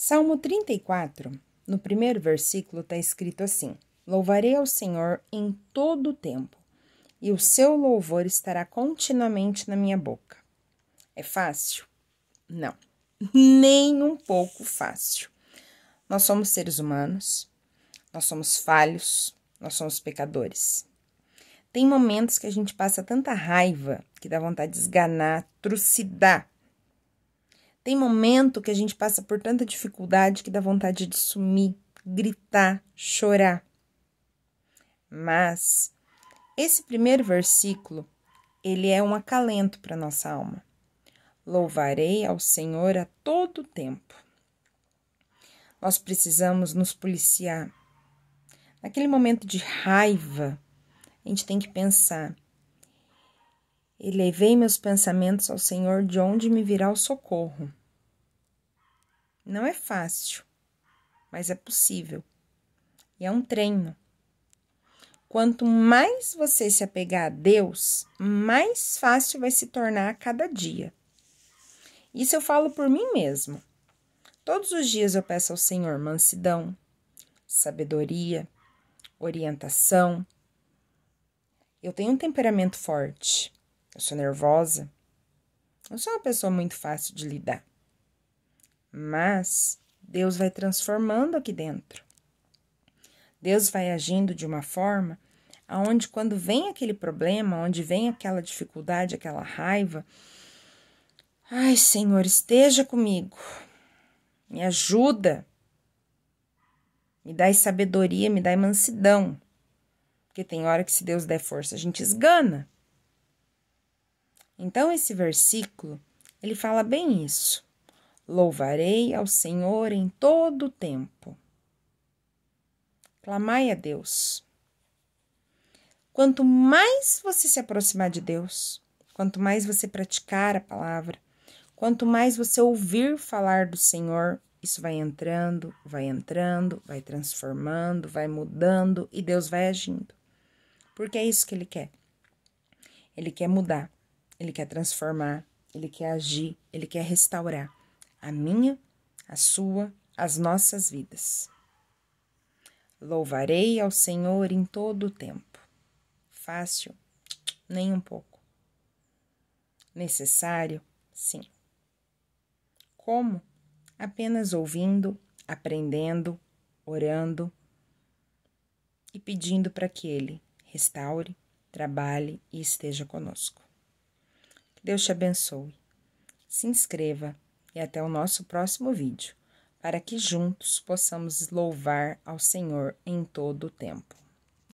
Salmo 34, no primeiro versículo, está escrito assim: Louvarei ao Senhor em todo o tempo, e o seu louvor estará continuamente na minha boca. É fácil? Não, nem um pouco fácil. Nós somos seres humanos, nós somos falhos, nós somos pecadores. Tem momentos que a gente passa tanta raiva que dá vontade de esganar, trucidar tem momento que a gente passa por tanta dificuldade que dá vontade de sumir, gritar, chorar. Mas esse primeiro versículo, ele é um acalento para nossa alma. Louvarei ao Senhor a todo tempo. Nós precisamos nos policiar. Naquele momento de raiva, a gente tem que pensar: Elevei meus pensamentos ao Senhor, de onde me virá o socorro. Não é fácil, mas é possível. E é um treino. Quanto mais você se apegar a Deus, mais fácil vai se tornar a cada dia. Isso eu falo por mim mesmo. Todos os dias eu peço ao Senhor mansidão, sabedoria, orientação. Eu tenho um temperamento forte. Eu sou nervosa. não sou uma pessoa muito fácil de lidar. Mas Deus vai transformando aqui dentro. Deus vai agindo de uma forma aonde quando vem aquele problema, onde vem aquela dificuldade, aquela raiva, ai, Senhor, esteja comigo. Me ajuda. Me dá sabedoria, me dá mansidão. Porque tem hora que se Deus der força, a gente esgana. Então esse versículo, ele fala bem isso. Louvarei ao Senhor em todo o tempo. Clamai a Deus. Quanto mais você se aproximar de Deus, quanto mais você praticar a palavra, quanto mais você ouvir falar do Senhor, isso vai entrando, vai entrando, vai transformando, vai mudando e Deus vai agindo. Porque é isso que ele quer. Ele quer mudar ele quer transformar, ele quer agir, ele quer restaurar a minha, a sua, as nossas vidas. Louvarei ao Senhor em todo o tempo. Fácil? Nem um pouco. Necessário? Sim. Como? Apenas ouvindo, aprendendo, orando e pedindo para que Ele restaure, trabalhe e esteja conosco. Deus te abençoe. Se inscreva e até o nosso próximo vídeo, para que juntos possamos louvar ao Senhor em todo o tempo.